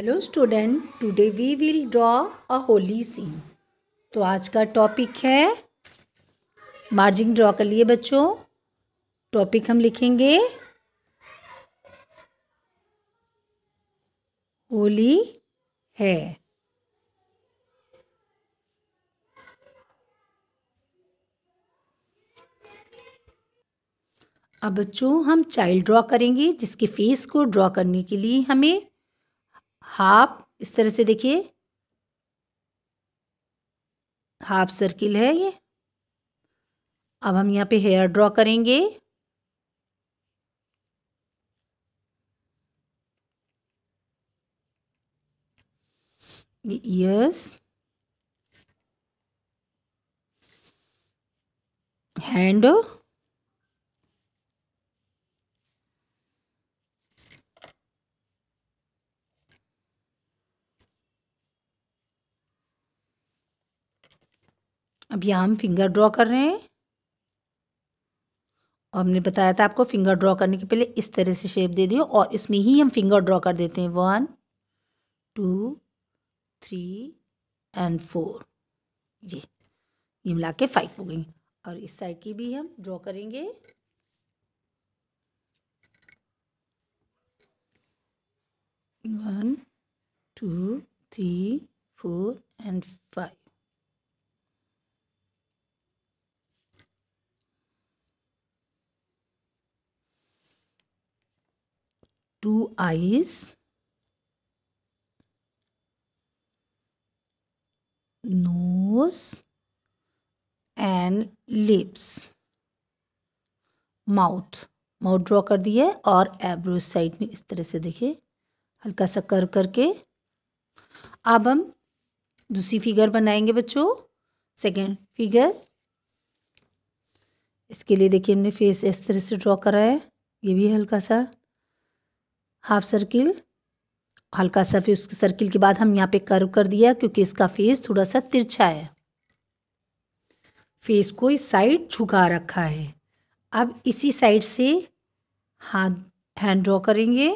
hello student today we will draw a Holi scene तो आज का टॉपिक है मार्जिन ड्रॉ कर लिए बच्चों टॉपिक हम लिखेंगे होली है अब बच्चों हम चाइल्ड ड्रॉ करेंगे जिसके फेस को ड्रॉ करने के लिए हमें हाफ इस तरह से देखिए हाफ सर्किल है ये अब हम यहाँ पे हेयर ड्रॉ करेंगे ईयर्स हैंड अब यहाँ हम फिंगर ड्रॉ कर रहे हैं और हमने बताया था आपको फिंगर ड्रॉ करने के पहले इस तरह से शेप दे दियो और इसमें ही हम फिंगर ड्रॉ कर देते हैं one two three and four ये ये मिला के फाइव हो गई और इस साइड की भी हम ड्रॉ करेंगे one two three four and five two eyes, nose and lips mouth mouth draw कर दिया और एब्रो साइड में इस तरह से देखिए हल्का सा कर करके अब हम दूसरी फिगर बनाएंगे बच्चों सेकेंड फिगर इसके लिए देखिए हमने फेस इस तरह से ड्रॉ करा है ये भी हल्का सा हाफ सर्किल हल्का सा फिर उस सर्किल के बाद हम यहाँ पे कर्व कर दिया क्योंकि इसका फेस थोड़ा सा तिरछा है फेस को इस साइड झुका रखा है अब इसी साइड से हाथ हैंड ड्रॉ करेंगे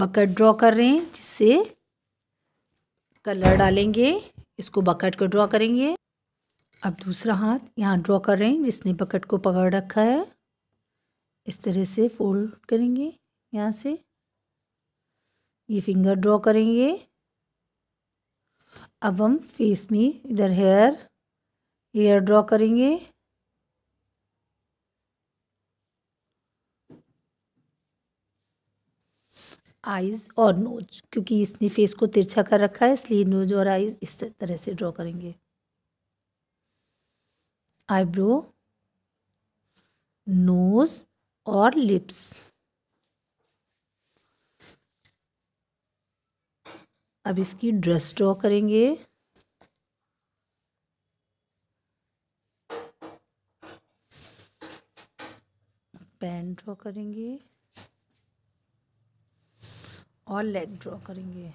बकेट ड्रॉ कर रहे हैं जिससे कलर डालेंगे इसको बकेट को ड्रॉ करेंगे अब दूसरा हाथ यहाँ ड्रॉ कर रहे हैं जिसने बकेट को पकड़ रखा है इस तरह से फोल्ड करेंगे यहाँ से ये फिंगर ड्रॉ करेंगे अब हम फेस में इधर हेयर हेयर ड्रॉ करेंगे आइज़ और नोज क्योंकि इसने फेस को तिरछा कर रखा है इसलिए नोज और आइज़ इस तरह से ड्रॉ करेंगे आईब्रो नोज और लिप्स अब इसकी ड्रेस ड्रॉ करेंगे पैंट ड्रॉ करेंगे और लेग ड्रॉ करेंगे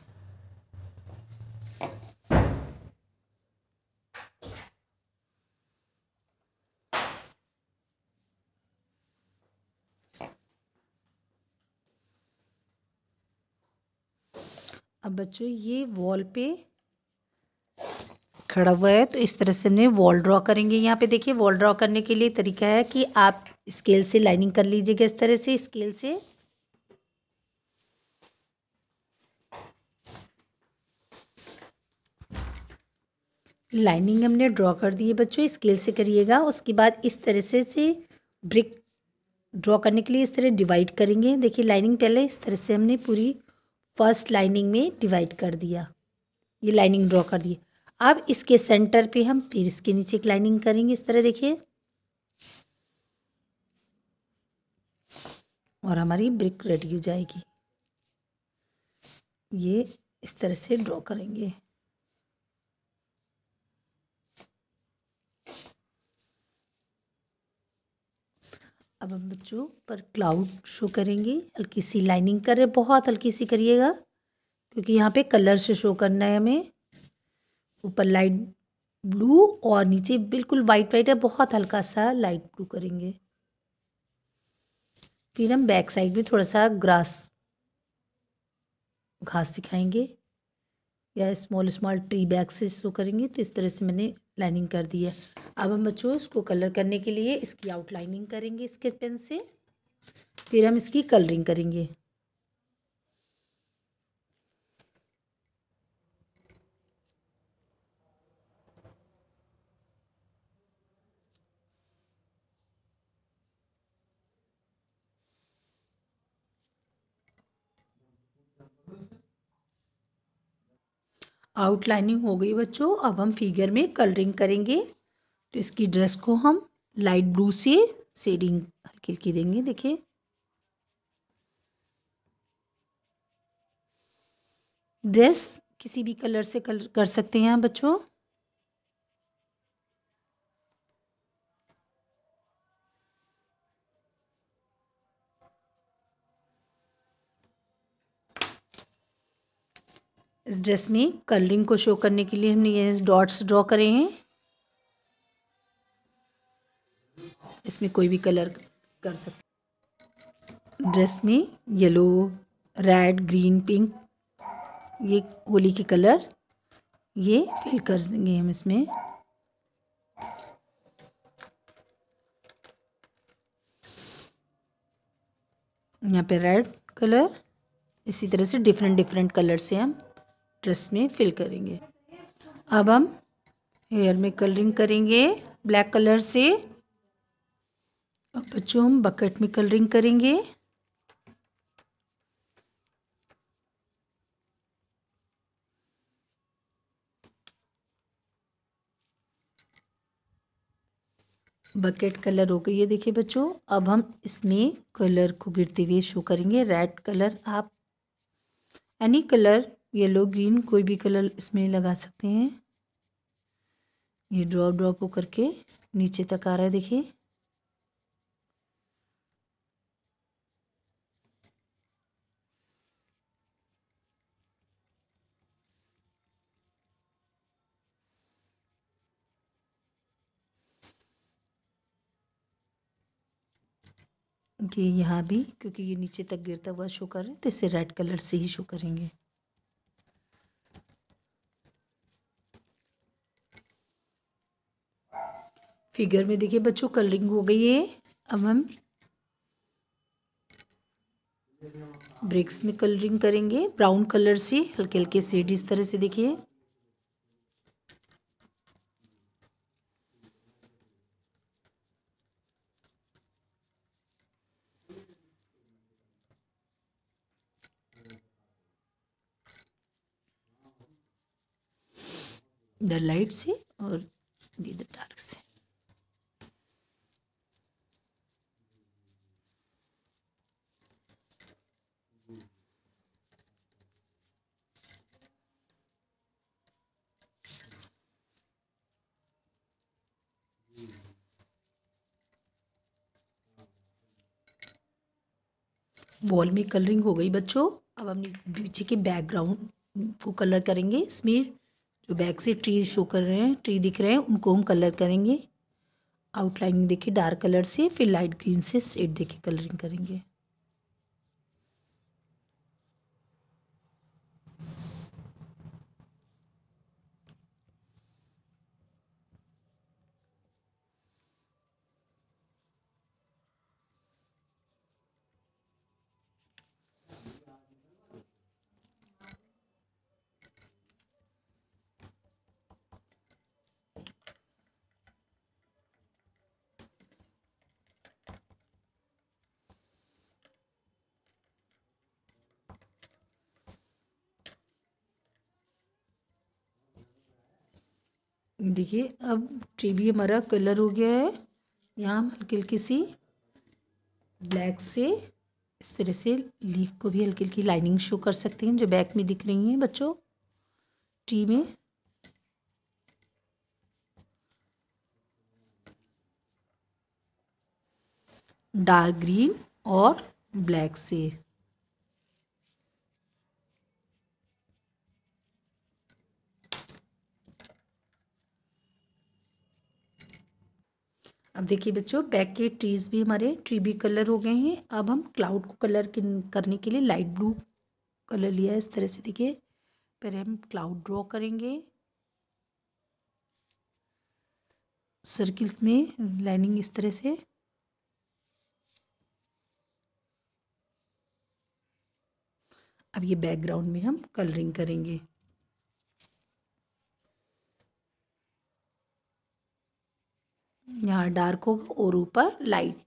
अब बच्चों ये वॉल पे खड़ा हुआ है तो इस तरह से हमने वॉल ड्रॉ करेंगे यहाँ पे देखिए वॉल ड्रॉ करने के लिए तरीका है कि आप स्केल से लाइनिंग कर लीजिएगा इस तरह से स्केल से लाइनिंग हमने ड्रॉ कर दी है बच्चों स्केल से करिएगा उसके बाद इस तरह से से ब्रिक ड्रॉ करने के लिए इस तरह डिवाइड करेंगे देखिए लाइनिंग पहले इस तरह से हमने पूरी फर्स्ट लाइनिंग में डिवाइड कर दिया ये लाइनिंग ड्रॉ कर दी अब इसके सेंटर पे हम फिर इसके नीचे एक लाइनिंग करेंगे इस तरह देखिए और हमारी ब्रिक रेडी हो जाएगी ये इस तरह से ड्रॉ करेंगे अब हम बच्चों पर क्लाउड शो करेंगे हल्की सी लाइनिंग करें बहुत हल्की सी करिएगा क्योंकि यहाँ पे कलर से शो करना है हमें ऊपर लाइट ब्लू और नीचे बिल्कुल वाइट वाइट है बहुत हल्का सा लाइट ब्लू करेंगे फिर हम बैक साइड में थोड़ा सा ग्रास घास दिखाएंगे या स्मॉल स्मॉल ट्री बैग से शो करेंगे तो इस तरह से मैंने लाइनिंग कर दी है अब हम बच्चों इसको कलर करने के लिए इसकी आउटलाइनिंग करेंगे इसके पेन से फिर हम इसकी कलरिंग करेंगे आउटलाइनिंग हो गई बच्चों अब हम फिगर में कलरिंग करेंगे तो इसकी ड्रेस को हम लाइट ब्लू से शेडिंग हल्की हल्की देंगे देखिए ड्रेस किसी भी कलर से कलर कर सकते हैं बच्चों इस ड्रेस में कलरिंग को शो करने के लिए हमने ये डॉट्स ड्रॉ करे हैं इसमें कोई भी कलर कर सकते ड्रेस में येलो रेड ग्रीन पिंक ये होली के कलर ये फिल कर देंगे हम इसमें यहाँ पे रेड कलर इसी तरह से डिफरेंट डिफरेंट कलर से हम ड्रेस में फिल करेंगे अब हम हेयर में कलरिंग करेंगे ब्लैक कलर से अब बच्चों हम बकेट में कलरिंग करेंगे बकेट कलर हो गई है देखिए बच्चों अब हम इसमें कलर को गिरते हुए शो करेंगे रेड कलर आप एनी कलर येलो ग्रीन कोई भी कलर इसमें लगा सकते हैं ये ड्रॉप ड्रॉप हो करके नीचे तक आ रहा है देखिए कि यहाँ भी क्योंकि ये नीचे तक गिरता हुआ शो कर रहे हैं तो इसे रेड कलर से ही शो करेंगे फिगर में देखिए बच्चों कलरिंग हो गई है अब हम ब्रिक्स में कलरिंग करेंगे ब्राउन कलर से हल्के हल्के सेड इस तरह से देखिए इधर लाइट से और इधर डार्क से वॉल में कलरिंग हो गई बच्चों अब हम पीछे के बैकग्राउंड को कलर करेंगे इसमें जो बैक से ट्री शो कर रहे हैं ट्री दिख रहे हैं उनको हम कलर करेंगे आउटलाइनिंग देखिए डार्क कलर से फिर लाइट ग्रीन से शेड देखे कलरिंग करेंगे देखिए अब टीवी हमारा कलर हो गया है यहाँ हम हल्की हल्की सी ब्लैक से इस तरह से लीफ को भी हल्की हल्की लाइनिंग शो कर सकते हैं जो बैक में दिख रही हैं बच्चों टी में डार्क ग्रीन और ब्लैक से अब देखिए बच्चों बैक के ट्रीज भी हमारे ट्री भी कलर हो गए हैं अब हम क्लाउड को कलर करने के लिए लाइट ब्लू कलर लिया है इस तरह से देखिए पहले हम क्लाउड ड्रॉ करेंगे सर्किल्स में लाइनिंग इस तरह से अब ये बैकग्राउंड में हम कलरिंग करेंगे यहाँ डार्क होगा और ऊपर लाइट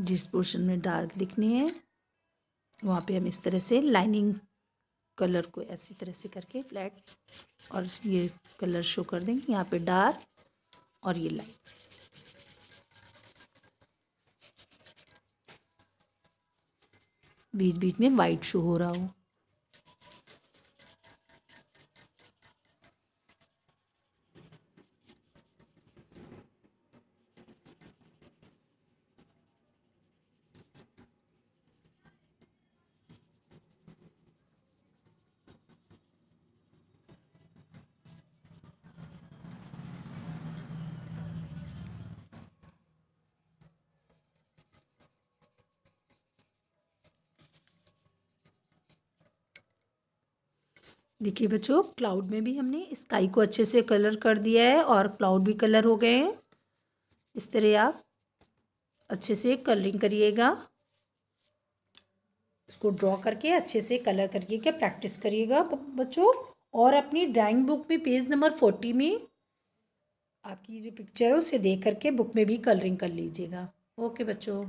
जिस पोर्शन में डार्क दिखनी है वहाँ पे हम इस तरह से लाइनिंग कलर को ऐसी तरह से करके फ्लैट और ये कलर शो कर देंगे यहाँ पे डार्क और ये लाइट बीच बीच में वाइट शो हो रहा हो देखिए बच्चों क्लाउड में भी हमने स्काई को अच्छे से कलर कर दिया है और क्लाउड भी कलर हो गए हैं इस तरह आप अच्छे से कलरिंग करिएगा इसको ड्रॉ करके अच्छे से कलर क्या प्रैक्टिस करिएगा बच्चों और अपनी ड्राइंग बुक में पेज नंबर फोर्टी में आपकी जो पिक्चर है उसे देख करके बुक में भी कलरिंग कर लीजिएगा ओके बच्चों